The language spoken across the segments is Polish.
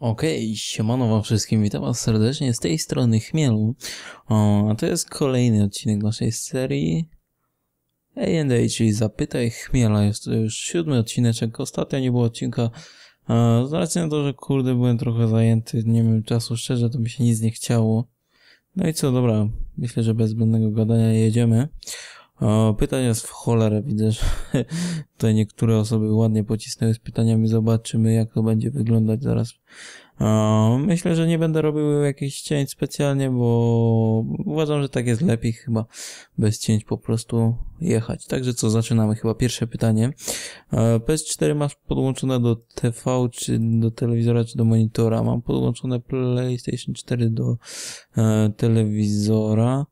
Okej, okay, siemano wam wszystkim, witam was serdecznie z tej strony Chmielu. O, a to jest kolejny odcinek naszej serii A&A, czyli Zapytaj Chmiela. Jest to już siódmy odcineczek, ostatnio nie było odcinka. Znaczy z racji na to, że kurde byłem trochę zajęty, nie miałem czasu, szczerze to mi się nic nie chciało. No i co, dobra, myślę, że bez zbędnego gadania jedziemy. O, pytań jest w cholerę, widzę, że tutaj niektóre osoby ładnie pocisnęły z pytaniami, zobaczymy jak to będzie wyglądać zaraz. O, myślę, że nie będę robił jakichś cięć specjalnie, bo uważam, że tak jest lepiej chyba bez cięć po prostu jechać. Także co, zaczynamy chyba pierwsze pytanie. E, PS4 masz podłączone do TV, czy do telewizora, czy do monitora? Mam podłączone PlayStation 4 do e, telewizora.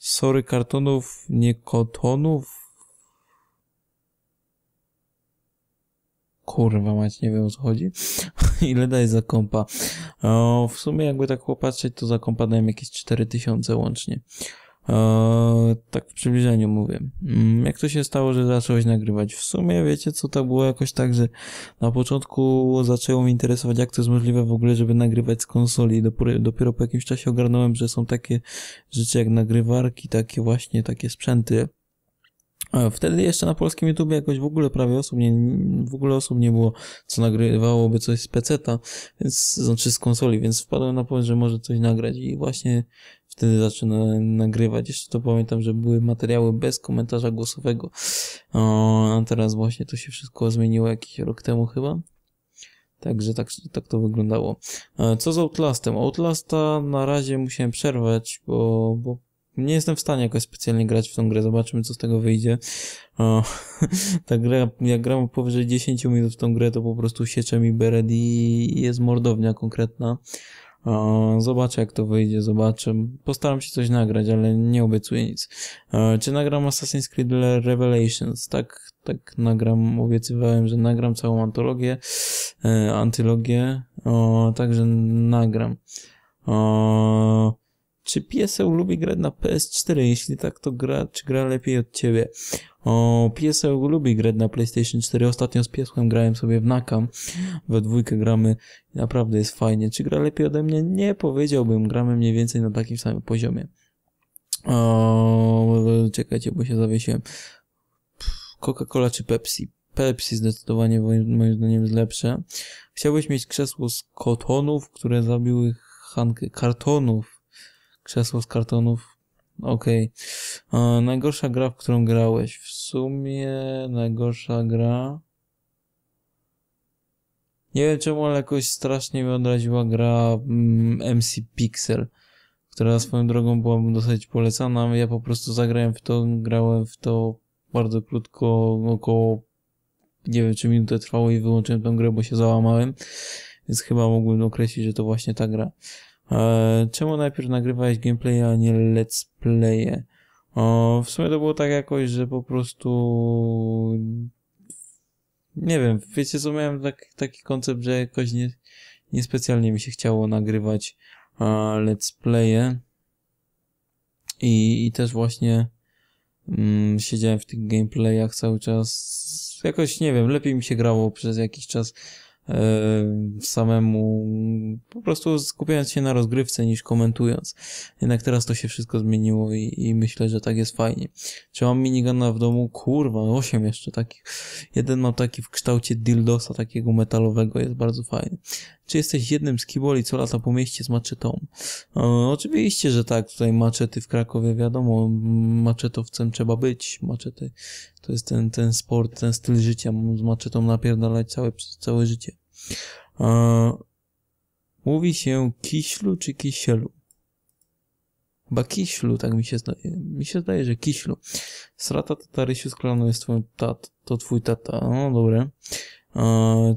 Sorry, kartonów, nie kotonów. Kurwa mać, nie wiem o co chodzi. Ile daj za kompa? O, w sumie jakby tak popatrzeć, to za kompa dajemy jakieś 4000 łącznie. O, e, tak w przybliżeniu mówię. Mm, jak to się stało, że zacząłeś nagrywać? W sumie wiecie co, to było jakoś tak, że na początku zaczęło mnie interesować, jak to jest możliwe w ogóle, żeby nagrywać z konsoli. Dopiero, dopiero po jakimś czasie ogarnąłem, że są takie rzeczy jak nagrywarki, takie właśnie, takie sprzęty. E, wtedy jeszcze na polskim YouTube jakoś w ogóle prawie osób nie, w ogóle osób nie było, co nagrywałoby coś z peceta, więc, znaczy z konsoli, więc wpadłem na pomysł, że może coś nagrać i właśnie wtedy zaczynałem nagrywać. Jeszcze to pamiętam, że były materiały bez komentarza głosowego. O, a teraz właśnie to się wszystko zmieniło jakiś rok temu chyba. Także tak, tak to wyglądało. E, co z Outlastem? Outlasta na razie musiałem przerwać, bo, bo nie jestem w stanie jakoś specjalnie grać w tą grę. Zobaczymy, co z tego wyjdzie. O, ta gra, jak gram powyżej 10 minut w tą grę, to po prostu siecze mi beret i jest mordownia konkretna. Zobaczę, jak to wyjdzie, zobaczę. Postaram się coś nagrać, ale nie obiecuję nic. Czy nagram Assassin's Creed Revelations? Tak, tak nagram, obiecywałem, że nagram całą antologię, e, antylogię, także nagram. Czy PSL lubi grać na PS4? Jeśli tak, to gra, czy gra lepiej od ciebie? O, PSL lubi grać na PlayStation 4. Ostatnio z Piesłem grałem sobie w Nakam. We dwójkę gramy. Naprawdę jest fajnie. Czy gra lepiej ode mnie? Nie powiedziałbym. Gramy mniej więcej na takim samym poziomie. O, czekajcie, bo się zawiesiłem. Coca-Cola czy Pepsi? Pepsi zdecydowanie moim zdaniem jest lepsze. Chciałbyś mieć krzesło z kotonów, które zabiły Hankę kartonów. Krzesło z kartonów. Okej. Okay. E, najgorsza gra, w którą grałeś. W sumie najgorsza gra... Nie wiem czemu, ale jakoś strasznie mi odraziła gra MC mm, Pixel, która swoją drogą byłabym dosyć polecana. Ja po prostu zagrałem w to, grałem w to bardzo krótko, około nie wiem czy minutę trwało i wyłączyłem tą grę, bo się załamałem. Więc chyba mógłbym określić, że to właśnie ta gra. E, czemu najpierw nagrywałeś gameplay, a nie let's playe? O, w sumie to było tak jakoś, że po prostu... Nie wiem, wiecie co, miałem tak, taki koncept, że jakoś nie, niespecjalnie mi się chciało nagrywać e, let's playe. I, I też właśnie mm, siedziałem w tych gameplayach cały czas. Jakoś, nie wiem, lepiej mi się grało przez jakiś czas Y, samemu, po prostu skupiając się na rozgrywce niż komentując. Jednak teraz to się wszystko zmieniło i, i myślę, że tak jest fajnie. Czy mam minigana w domu? Kurwa, no osiem jeszcze takich. Jeden mam taki w kształcie dildosa, takiego metalowego, jest bardzo fajny. Czy jesteś jednym z kiboli, co lata po mieście z maczetą? E, oczywiście, że tak, tutaj maczety w Krakowie, wiadomo, maczetowcem trzeba być, maczety to jest ten, ten sport, ten styl życia, z maczetą napierdalać całe, całe życie mówi się kiślu czy kisielu? Chyba kiślu, tak mi się zdaje. Mi się zdaje, że kiślu. Srata tata Rysiu z klanu jest twój tat, to twój tata. No dobre.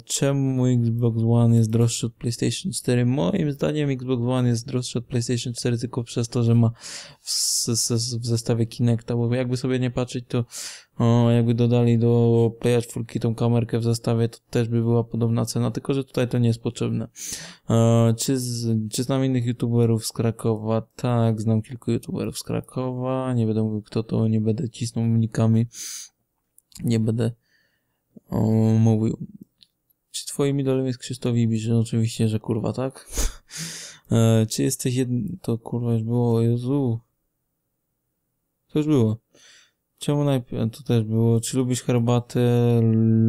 Czemu Xbox One jest droższy od PlayStation 4? Moim zdaniem Xbox One jest droższy od PlayStation 4 tylko przez to, że ma w, w zestawie Kinecta, bo jakby sobie nie patrzeć, to o, jakby dodali do Playa 4 tą kamerkę w zestawie, to też by była podobna cena, tylko że tutaj to nie jest potrzebne. czy, z, czy znam innych youtuberów z Krakowa? Tak, znam kilku youtuberów z Krakowa, nie będę mówił kto to, nie będę cisnął nikami, nie będę mówił. Czy twoim idolem jest Krzysztof Ibisz? No, oczywiście, że kurwa, tak? E, czy jesteś jednym... To kurwa już było, Jezu. To już było. Czemu najpierw... E, to też było. Czy lubisz herbatę?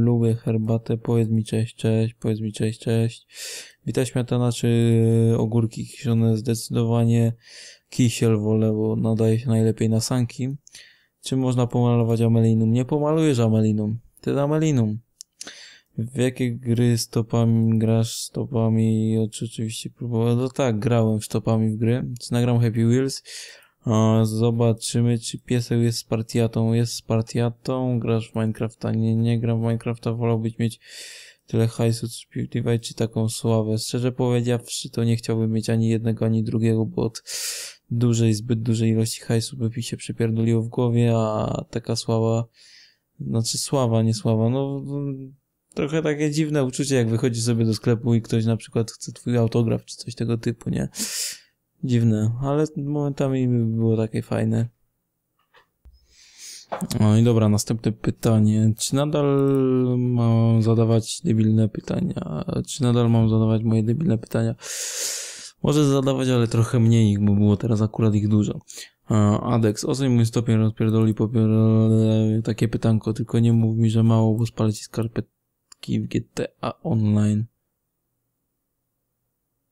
Lubię herbatę. Powiedz mi cześć, cześć. Powiedz mi cześć, cześć. Wita śmietana czy e, ogórki kiszone? Zdecydowanie kisiel wolę, bo nadaje się najlepiej na sanki. Czy można pomalować amelinum? Nie pomalujesz amelinum tyramelinum. W jakie gry stopami grasz stopami? Oczywiście próbowałem. No tak, grałem stopami w gry. Nagram Happy Wheels. Zobaczymy, czy pieseł jest z Jest z Grasz w Minecrafta? Nie, nie gram w Minecrafta. Wolałbyś mieć tyle hajsu czy PewDiePie, czy taką sławę. Szczerze powiedziawszy, to nie chciałbym mieć ani jednego, ani drugiego, bo od dużej, zbyt dużej ilości hajsu by mi się przypierdoliło w głowie, a taka sława znaczy sława, nie sława. No, no, trochę takie dziwne uczucie, jak wychodzisz sobie do sklepu i ktoś na przykład chce twój autograf czy coś tego typu, nie? Dziwne, ale momentami było takie fajne. No i dobra, następne pytanie. Czy nadal mam zadawać debilne pytania? Czy nadal mam zadawać moje debilne pytania? Może zadawać, ale trochę mniej ich, bo było teraz akurat ich dużo. Adex, o mój stopień rozpierdoli popierdolę takie pytanko, tylko nie mów mi, że mało, bo spalę ci skarpetki w GTA Online.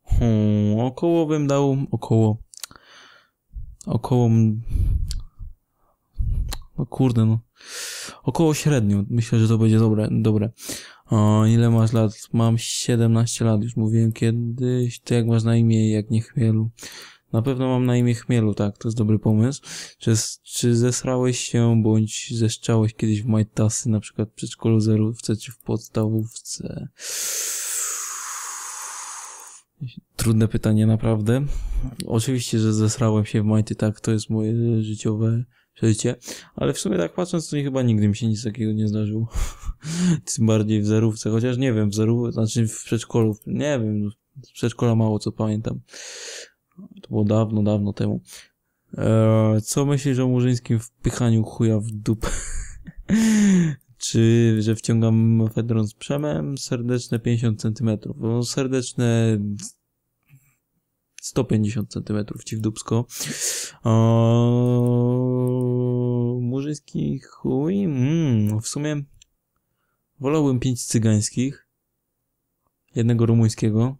Hmm, około bym dał, około, około, no kurde no, około średnio, myślę, że to będzie dobre, dobre. O, ile masz lat? Mam 17 lat, już mówiłem kiedyś, ty jak masz na imię, jak nie chmielu. Na pewno mam na imię Chmielu, tak, to jest dobry pomysł. Czy, czy zesrałeś się, bądź zeszczałeś kiedyś w majtasy, na przykład w przedszkolu zerówce, czy w podstawówce? Trudne pytanie, naprawdę. Oczywiście, że zesrałem się w majty, tak, to jest moje życiowe przeżycie, ale w sumie tak patrząc, to nie, chyba nigdy mi się nic takiego nie zdarzyło. Tym bardziej w zerówce, chociaż nie wiem, w zerówce, znaczy w przedszkolu, nie wiem, z przedszkola mało co pamiętam. To było dawno, dawno temu. Eee, co myślisz o Murzyńskim wpychaniu chuja w dupę? Czy, że wciągam Fedron z Przemem? Serdeczne 50 cm. No, serdeczne 150 cm ci w dupsko. Eee, murzyński chuj? Mm, w sumie wolałbym pięć cygańskich. Jednego rumuńskiego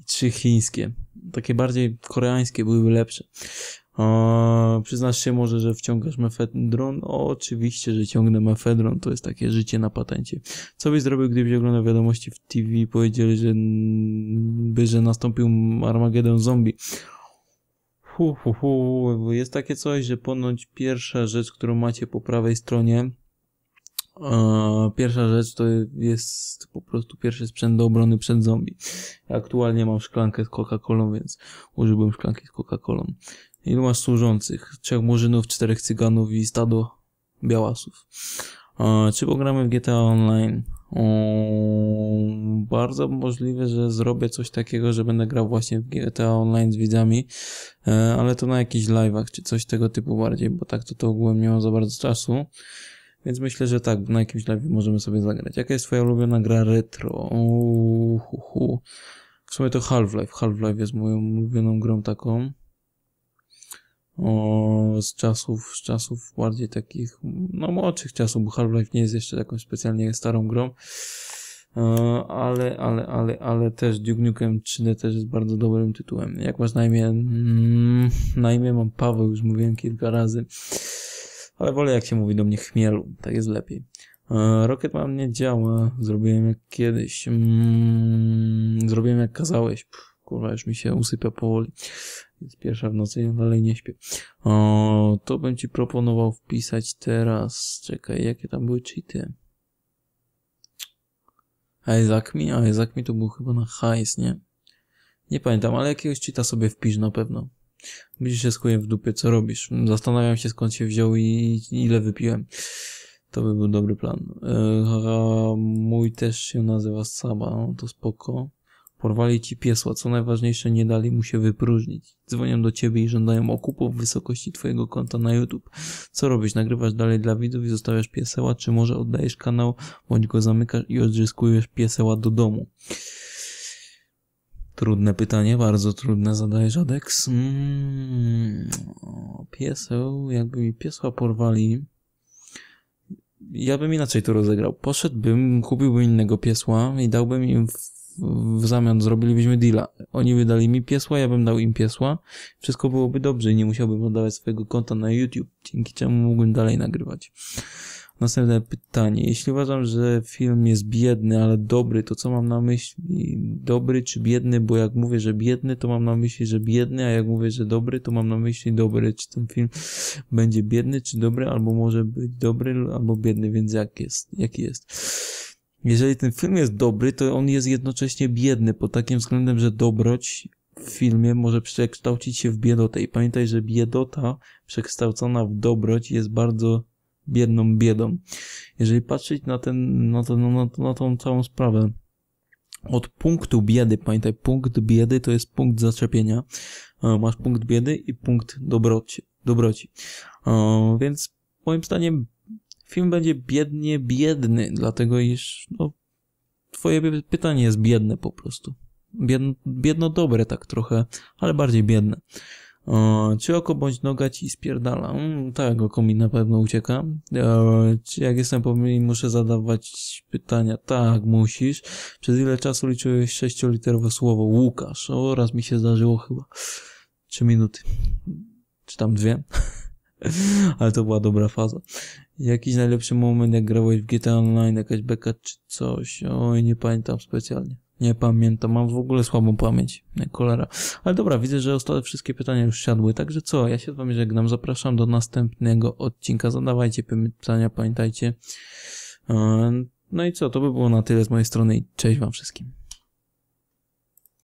i trzy chińskie. Takie bardziej koreańskie byłyby lepsze. Eee, przyznasz się może, że wciągasz mefedron? oczywiście, że ciągnę mefedron, to jest takie życie na patencie. Co byś zrobił, gdybyś oglądał wiadomości w TV i powiedzieli, że, by, że nastąpił Armagedon zombie? Hu, hu, hu, jest takie coś, że ponoć pierwsza rzecz, którą macie po prawej stronie, Pierwsza rzecz to jest po prostu pierwszy sprzęt do obrony przed zombie. Aktualnie mam szklankę z Coca-Colą, więc użyłbym szklanki z Coca-Colą. Ilu masz służących? Trzech murzynów, czterech cyganów i stado białasów. Czy pogramy w GTA Online? O, bardzo możliwe, że zrobię coś takiego, że będę grał właśnie w GTA Online z widzami, e, ale to na jakichś live'ach czy coś tego typu bardziej, bo tak to to ogółem nie mam za bardzo czasu. Więc myślę, że tak, na jakimś live możemy sobie zagrać. Jaka jest twoja ulubiona gra retro? Uuu, W sumie to Half-Life. Half-Life jest moją ulubioną grą taką. O, z czasów, z czasów bardziej takich, no młodszych czasów, bo Half-Life nie jest jeszcze taką specjalnie starą grą. E, ale, ale, ale, ale też Duke Nukem 3D też jest bardzo dobrym tytułem. Jak masz na imię? Mm, na imię mam Paweł, już mówiłem kilka razy ale wolę jak się mówi do mnie chmielu, tak jest lepiej. E, rocket mam nie działa, zrobiłem jak kiedyś, mm, zrobiłem jak kazałeś, kurwa już mi się usypia powoli, jest pierwsza w nocy, ja dalej nie śpię. O, to bym ci proponował wpisać teraz, czekaj, jakie tam były cheaty? Isaac mi? A Isaac mi to był chyba na hajs, nie? Nie pamiętam, ale jakiegoś cheata sobie wpisz na pewno. Widzisz, się z w dupie, co robisz? Zastanawiam się, skąd się wziął i ile wypiłem. To by był dobry plan. Yy, mój też się nazywa Saba, no to spoko. Porwali ci piesła, co najważniejsze nie dali mu się wypróżnić. Dzwonią do ciebie i żądają okupu w wysokości twojego konta na YouTube. Co robisz? Nagrywasz dalej dla widzów i zostawiasz pieseła, czy może oddajesz kanał, bądź go zamykasz i odzyskujesz pieseła do domu? Trudne pytanie, bardzo trudne zadaje Adex. Mm, pieseł, jakby mi piesła porwali. Ja bym inaczej to rozegrał. Poszedłbym, kupiłbym innego piesła i dałbym im w, w zamian, zrobilibyśmy deala. Oni wydali mi piesła, ja bym dał im piesła. Wszystko byłoby dobrze i nie musiałbym oddawać swojego konta na YouTube, dzięki czemu mógłbym dalej nagrywać. Następne pytanie. Jeśli uważam, że film jest biedny, ale dobry, to co mam na myśli? Dobry czy biedny? Bo jak mówię, że biedny, to mam na myśli, że biedny, a jak mówię, że dobry, to mam na myśli dobry. Czy ten film będzie biedny, czy dobry, albo może być dobry, albo biedny, więc jak jest? Jaki jest? Jeżeli ten film jest dobry, to on jest jednocześnie biedny, pod takim względem, że dobroć w filmie może przekształcić się w biedotę. I pamiętaj, że biedota przekształcona w dobroć jest bardzo biedną biedą. Jeżeli patrzeć na, ten, na, ten, na, na tą całą sprawę, od punktu biedy, pamiętaj, punkt biedy to jest punkt zaczepienia. E, masz punkt biedy i punkt dobroci. dobroci. E, więc moim zdaniem film będzie biednie biedny, dlatego iż no, twoje pytanie jest biedne po prostu. Biedno, biedno dobre tak trochę, ale bardziej biedne. E, czy oko bądź noga ci spierdala? Mm, tak, oko mi na pewno ucieka. E, czy jak jestem pomyli, muszę zadawać pytania? Tak, musisz. Przez ile czasu liczyłeś sześcioliterowe słowo Łukasz? O, raz mi się zdarzyło chyba. Trzy minuty. Czy tam dwie? Ale to była dobra faza. Jakiś najlepszy moment, jak grałeś w GTA Online, jakaś beka czy coś. Oj, nie pamiętam specjalnie. Nie pamiętam, mam w ogóle słabą pamięć, cholera. Ale dobra, widzę, że ostatnie wszystkie pytania już siadły, także co, ja się z wami żegnam, zapraszam do następnego odcinka, zadawajcie pytania, pamiętajcie. E, no i co, to by było na tyle z mojej strony i cześć wam wszystkim.